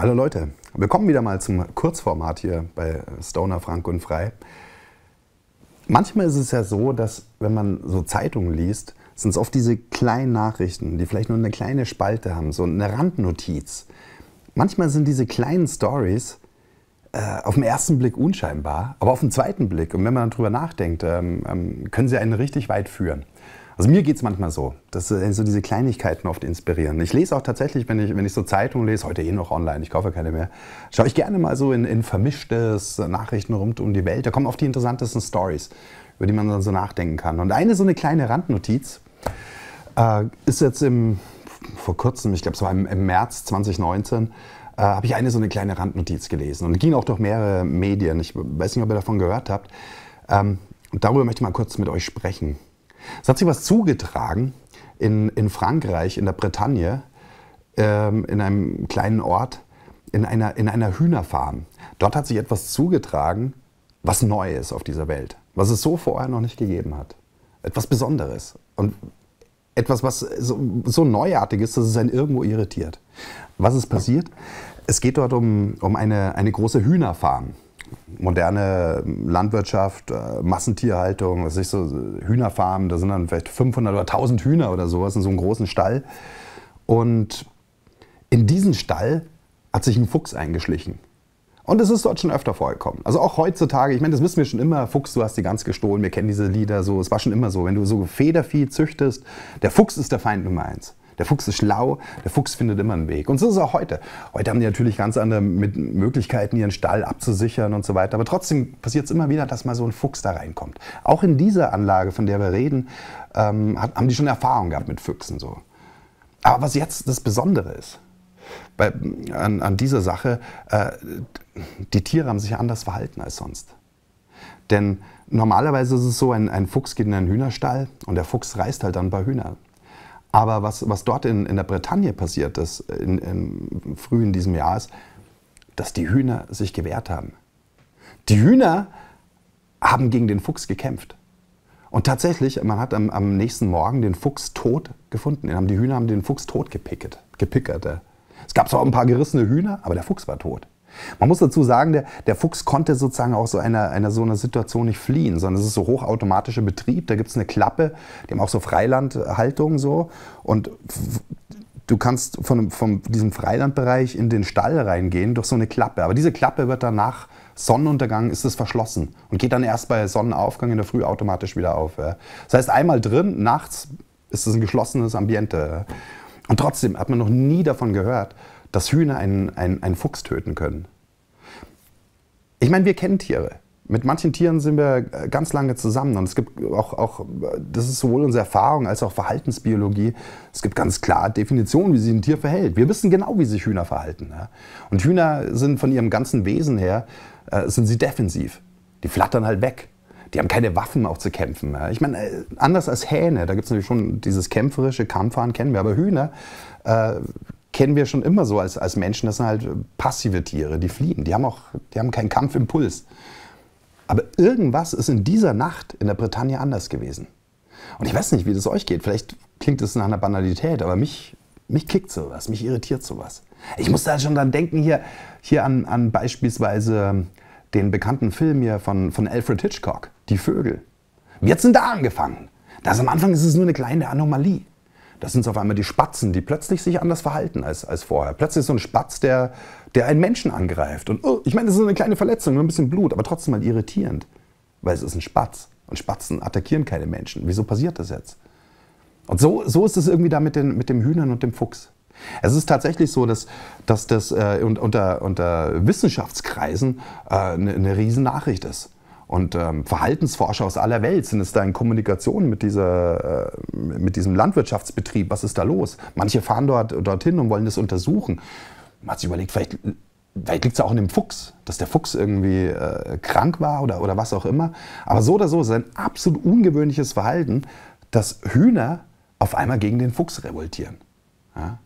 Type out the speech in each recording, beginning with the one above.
Hallo Leute, willkommen wieder mal zum Kurzformat hier bei Stoner Frank und Frei. Manchmal ist es ja so, dass wenn man so Zeitungen liest, sind es oft diese kleinen Nachrichten, die vielleicht nur eine kleine Spalte haben, so eine Randnotiz. Manchmal sind diese kleinen Stories äh, auf den ersten Blick unscheinbar, aber auf den zweiten Blick und wenn man darüber nachdenkt, ähm, ähm, können sie einen richtig weit führen. Also mir geht es manchmal so, dass äh, so diese Kleinigkeiten oft inspirieren. Ich lese auch tatsächlich, wenn ich, wenn ich so Zeitungen lese, heute eh noch online, ich kaufe keine mehr, schaue ich gerne mal so in, in vermischtes Nachrichten rund um die Welt. Da kommen oft die interessantesten Stories, über die man dann so nachdenken kann. Und eine so eine kleine Randnotiz äh, ist jetzt im, vor kurzem, ich glaube es war im, im März 2019, äh, habe ich eine so eine kleine Randnotiz gelesen und ging auch durch mehrere Medien. Ich weiß nicht, ob ihr davon gehört habt. Ähm, und darüber möchte ich mal kurz mit euch sprechen. Es hat sich was zugetragen in, in Frankreich, in der Bretagne, ähm, in einem kleinen Ort, in einer, in einer Hühnerfarm. Dort hat sich etwas zugetragen, was neu ist auf dieser Welt, was es so vorher noch nicht gegeben hat. Etwas Besonderes. Und etwas, was so, so neuartig ist, dass es einen irgendwo irritiert. Was ist passiert? Es geht dort um, um eine, eine große Hühnerfarm moderne Landwirtschaft, äh, Massentierhaltung, was ich so, Hühnerfarmen, da sind dann vielleicht 500 oder 1000 Hühner oder sowas in so einem großen Stall. Und in diesen Stall hat sich ein Fuchs eingeschlichen. Und es ist dort schon öfter vorgekommen. Also auch heutzutage, ich meine, das wissen wir schon immer, Fuchs, du hast die Gans gestohlen, wir kennen diese Lieder so, es war schon immer so. Wenn du so Federvieh züchtest, der Fuchs ist der Feind Nummer eins. Der Fuchs ist schlau, der Fuchs findet immer einen Weg. Und so ist es auch heute. Heute haben die natürlich ganz andere Möglichkeiten, ihren Stall abzusichern und so weiter. Aber trotzdem passiert es immer wieder, dass mal so ein Fuchs da reinkommt. Auch in dieser Anlage, von der wir reden, ähm, haben die schon Erfahrung gehabt mit Füchsen so. Aber was jetzt das Besondere ist, bei, an, an, dieser Sache, äh, die Tiere haben sich anders verhalten als sonst. Denn normalerweise ist es so, ein, ein Fuchs geht in einen Hühnerstall und der Fuchs reißt halt dann ein paar Hühner. Aber was, was dort in, in der Bretagne passiert ist, in, in, früh in diesem Jahr, ist, dass die Hühner sich gewehrt haben. Die Hühner haben gegen den Fuchs gekämpft. Und tatsächlich, man hat am, am nächsten Morgen den Fuchs tot gefunden. Die Hühner haben den Fuchs tot gepickert. Es gab zwar auch ein paar gerissene Hühner, aber der Fuchs war tot. Man muss dazu sagen, der, der Fuchs konnte sozusagen auch so einer, einer so einer Situation nicht fliehen, sondern es ist so hochautomatischer Betrieb, da gibt es eine Klappe, die haben auch so Freilandhaltung so und du kannst von, von diesem Freilandbereich in den Stall reingehen durch so eine Klappe, aber diese Klappe wird dann nach Sonnenuntergang ist es verschlossen und geht dann erst bei Sonnenaufgang in der Früh automatisch wieder auf. Das heißt, einmal drin, nachts ist es ein geschlossenes Ambiente. Und trotzdem hat man noch nie davon gehört, dass Hühner einen, einen, einen Fuchs töten können. Ich meine, wir kennen Tiere. Mit manchen Tieren sind wir äh, ganz lange zusammen und es gibt auch, auch, äh, das ist sowohl unsere Erfahrung als auch Verhaltensbiologie, es gibt ganz klar Definitionen, wie sich ein Tier verhält. Wir wissen genau, wie sich Hühner verhalten. Und Hühner sind von ihrem ganzen Wesen her, äh, sind sie defensiv. Die flattern halt weg. Die haben keine Waffen auch zu kämpfen. Ich meine, anders als Hähne, da gibt es natürlich schon dieses kämpferische Kampfhahn, kennen wir, aber Hühner, kennen wir schon immer so als, als Menschen. Das sind halt passive Tiere, die fliehen. Die haben auch, die haben keinen Kampfimpuls. Aber irgendwas ist in dieser Nacht in der Bretagne anders gewesen. Und ich weiß nicht, wie das euch geht. Vielleicht klingt es nach einer Banalität, aber mich, mich kickt sowas, mich irritiert sowas. Ich muss da schon dann denken, hier, hier an, an beispielsweise ähm, den bekannten Film hier von, von Alfred Hitchcock, Die Vögel. Wir sind da angefangen. Das am Anfang ist es nur eine kleine Anomalie das sind auf einmal die Spatzen, die plötzlich sich anders verhalten als, als vorher. Plötzlich ist so ein Spatz, der, der einen Menschen angreift. Und oh, ich meine, das ist eine kleine Verletzung, nur ein bisschen Blut, aber trotzdem mal halt irritierend, weil es ist ein Spatz. Und Spatzen attackieren keine Menschen. Wieso passiert das jetzt? Und so, so ist es irgendwie da mit, den, mit dem Hühnern und dem Fuchs. Es ist tatsächlich so, dass, dass das äh, unter, unter Wissenschaftskreisen äh, eine, eine Riesennachricht ist. Und ähm, Verhaltensforscher aus aller Welt sind es da in Kommunikation mit, dieser, äh, mit diesem Landwirtschaftsbetrieb. Was ist da los? Manche fahren dort, dorthin und wollen das untersuchen. Man hat sich überlegt, vielleicht, vielleicht liegt es auch in dem Fuchs, dass der Fuchs irgendwie äh, krank war oder, oder was auch immer. Aber so oder so ist ein absolut ungewöhnliches Verhalten, dass Hühner auf einmal gegen den Fuchs revoltieren. Ja?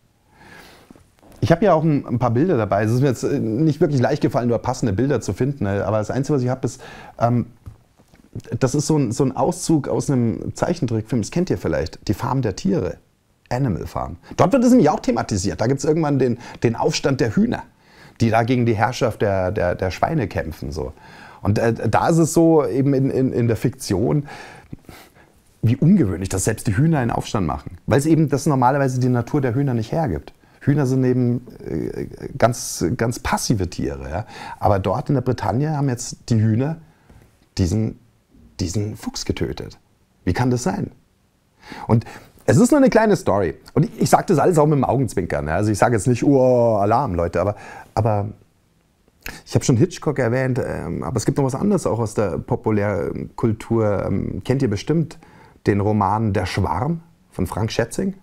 Ich habe ja auch ein, ein, paar Bilder dabei. Es ist mir jetzt äh, nicht wirklich leicht gefallen, nur passende Bilder zu finden. Ne? Aber das Einzige, was ich habe, ist, ähm, das ist so ein, so ein Auszug aus einem Zeichentrickfilm. Das kennt ihr vielleicht. Die Farm der Tiere. Animal Farm. Dort wird es nämlich auch thematisiert. Da gibt es irgendwann den, den Aufstand der Hühner, die da gegen die Herrschaft der, der, der Schweine kämpfen. So. Und äh, da ist es so, eben in, in, in der Fiktion, wie ungewöhnlich, dass selbst die Hühner einen Aufstand machen. Weil es eben das normalerweise die Natur der Hühner nicht hergibt. Hühner sind eben äh, ganz, ganz passive Tiere. Ja? Aber dort in der Bretagne haben jetzt die Hühner diesen, diesen Fuchs getötet. Wie kann das sein? Und es ist nur eine kleine Story. Und ich, ich sage das alles auch mit dem Augenzwinkern. Ja? Also ich sage jetzt nicht, oh, Alarm, Leute. Aber, aber ich habe schon Hitchcock erwähnt, ähm, aber es gibt noch was anderes auch aus der Populärkultur. Ähm, kennt ihr bestimmt den Roman Der Schwarm von Frank Schätzing?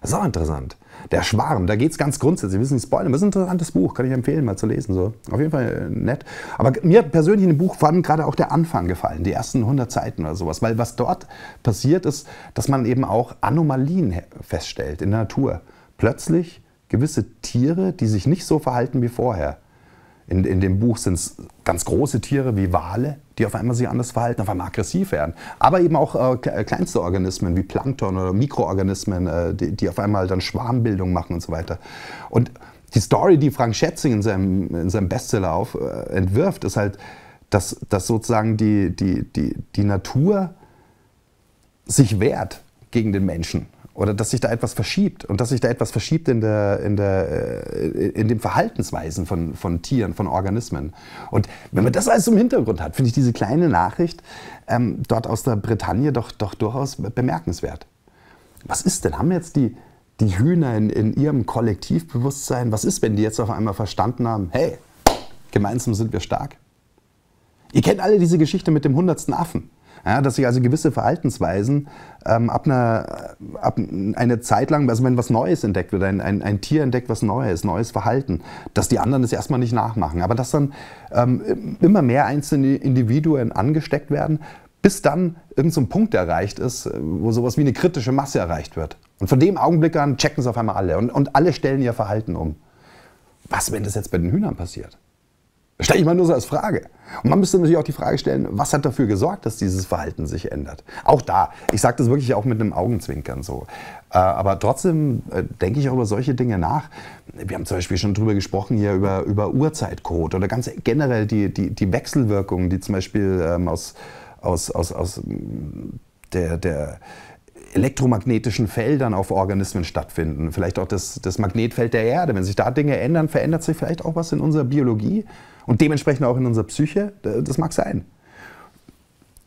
Das ist auch interessant. Der Schwarm, da geht es ganz grundsätzlich. Wir müssen nicht spoilern. Das ist ein interessantes Buch, kann ich empfehlen, mal zu lesen. So. Auf jeden Fall äh, nett. Aber mir persönlich in dem Buch vor allem gerade auch der Anfang gefallen, die ersten 100 Seiten oder sowas. Weil was dort passiert ist, dass man eben auch Anomalien feststellt in der Natur. Plötzlich gewisse Tiere, die sich nicht so verhalten wie vorher. In, in dem Buch sind es ganz große Tiere wie Wale, die auf einmal sich anders verhalten, auf einmal aggressiv werden. Aber eben auch äh, äh, kleinste Organismen wie Plankton oder Mikroorganismen, äh, die, die auf einmal dann Schwarmbildung machen und so weiter. Und die Story, die Frank Schätzing in seinem, in seinem Bestseller auf, äh, entwirft, ist halt, dass, dass sozusagen die, die, die, die Natur sich wehrt gegen den Menschen oder dass sich da etwas verschiebt und dass sich da etwas verschiebt in, der, in, der, äh, in den Verhaltensweisen von, von Tieren, von Organismen. Und wenn man das alles im Hintergrund hat, finde ich diese kleine Nachricht ähm, dort aus der Bretagne doch, doch durchaus bemerkenswert. Was ist denn? Haben jetzt die, die Hühner in, in ihrem Kollektivbewusstsein, was ist, wenn die jetzt auf einmal verstanden haben, hey, gemeinsam sind wir stark? Ihr kennt alle diese Geschichte mit dem hundertsten Affen. Ja, dass sich also gewisse Verhaltensweisen ähm, ab, einer, ab einer Zeit lang, also wenn was Neues entdeckt wird, ein, ein, ein Tier entdeckt was Neues, neues Verhalten, dass die anderen es erstmal nicht nachmachen. Aber dass dann ähm, immer mehr einzelne Individuen angesteckt werden, bis dann irgendein so Punkt erreicht ist, äh, wo sowas wie eine kritische Masse erreicht wird. Und von dem Augenblick an checken es auf einmal alle und, und alle stellen ihr Verhalten um. Was, wenn das jetzt bei den Hühnern passiert? Stelle ich mal nur so als Frage. Und man müsste natürlich auch die Frage stellen, was hat dafür gesorgt, dass dieses Verhalten sich ändert? Auch da, ich sage das wirklich auch mit einem Augenzwinkern so. Äh, aber trotzdem äh, denke ich auch über solche Dinge nach. Wir haben zum Beispiel schon drüber gesprochen hier über, über Uhrzeitcode oder ganz generell die, die, die Wechselwirkungen, die zum Beispiel ähm, aus, aus, aus, aus der, der elektromagnetischen Feldern auf Organismen stattfinden. Vielleicht auch das, das Magnetfeld der Erde. Wenn sich da Dinge ändern, verändert sich vielleicht auch was in unserer Biologie. Und dementsprechend auch in unserer Psyche, das mag sein.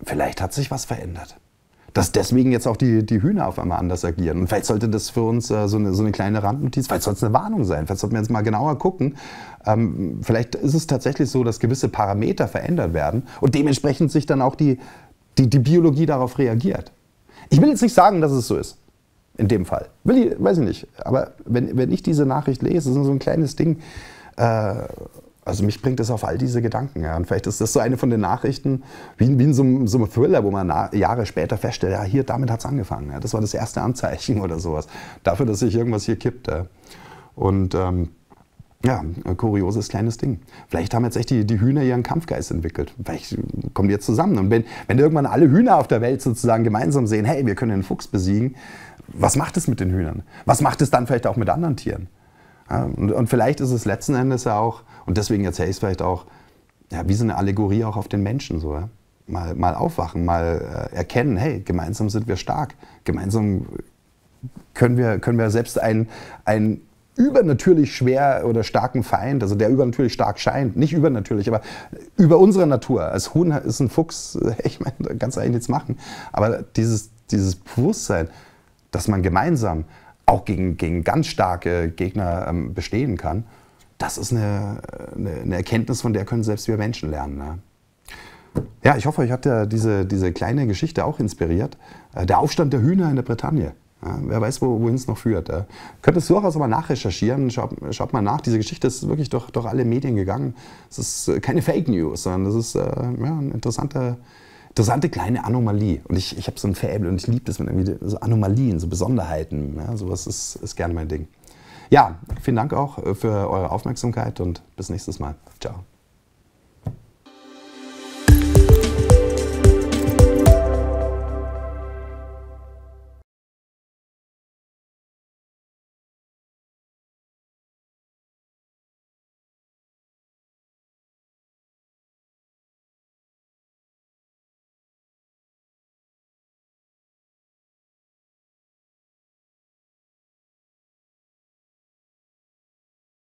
Vielleicht hat sich was verändert. Dass deswegen jetzt auch die, die Hühner auf einmal anders agieren. Und vielleicht sollte das für uns äh, so, eine, so eine kleine Randnotiz, vielleicht sollte es eine Warnung sein. Vielleicht sollten wir jetzt mal genauer gucken. Ähm, vielleicht ist es tatsächlich so, dass gewisse Parameter verändert werden und dementsprechend sich dann auch die, die, die Biologie darauf reagiert. Ich will jetzt nicht sagen, dass es so ist in dem Fall. Will ich, weiß ich nicht. Aber wenn, wenn ich diese Nachricht lese, ist so ein kleines Ding, äh, also mich bringt das auf all diese Gedanken. Ja. Und vielleicht ist das so eine von den Nachrichten, wie, in, wie in so, so, einem Thriller, wo man na, Jahre später feststellt, ja, hier, damit hat es angefangen. Ja. Das war das erste Anzeichen oder sowas. Dafür, dass sich irgendwas hier kippt. Ja. Und ähm, ja, kurioses kleines Ding. Vielleicht haben jetzt echt die, die Hühner ihren Kampfgeist entwickelt. Vielleicht kommen die jetzt zusammen. Und wenn, wenn irgendwann alle Hühner auf der Welt sozusagen gemeinsam sehen, hey, wir können den Fuchs besiegen, was macht es mit den Hühnern? Was macht es dann vielleicht auch mit anderen Tieren? Und, und, vielleicht ist es letzten Endes ja auch, und deswegen erzähle ich es vielleicht auch, ja, wie so eine Allegorie auch auf den Menschen so. Ja? Mal, mal aufwachen, mal äh, erkennen, hey, gemeinsam sind wir stark. Gemeinsam können wir, können wir selbst einen, einen übernatürlich schwer oder starken Feind, also der übernatürlich stark scheint, nicht übernatürlich, aber über unsere Natur. Als Huhn ist ein Fuchs, ich meine, da kannst du eigentlich nichts machen. Aber dieses, dieses Bewusstsein, dass man gemeinsam auch gegen, gegen ganz starke Gegner ähm, bestehen kann, das ist eine, eine, Erkenntnis, von der können selbst wir Menschen lernen. Ne? Ja, ich hoffe, euch hat ja diese, diese kleine Geschichte auch inspiriert. Äh, der Aufstand der Hühner in der Bretagne. Ja, wer weiß, wohin es noch führt. Ja. Könntest du durchaus mal nachrecherchieren, schaut, schaut, mal nach. Diese Geschichte ist wirklich durch, durch alle Medien gegangen. Es ist äh, keine Fake News, sondern das ist äh, ja, ein interessanter, interessante kleine Anomalie. Und ich, ich habe so ein Fable und ich liebe das, wenn irgendwie so Anomalien, so Besonderheiten, ja, sowas ist, ist gerne mein Ding. Ja, vielen Dank auch äh, für eure Aufmerksamkeit und bis nächstes Mal. Ciao.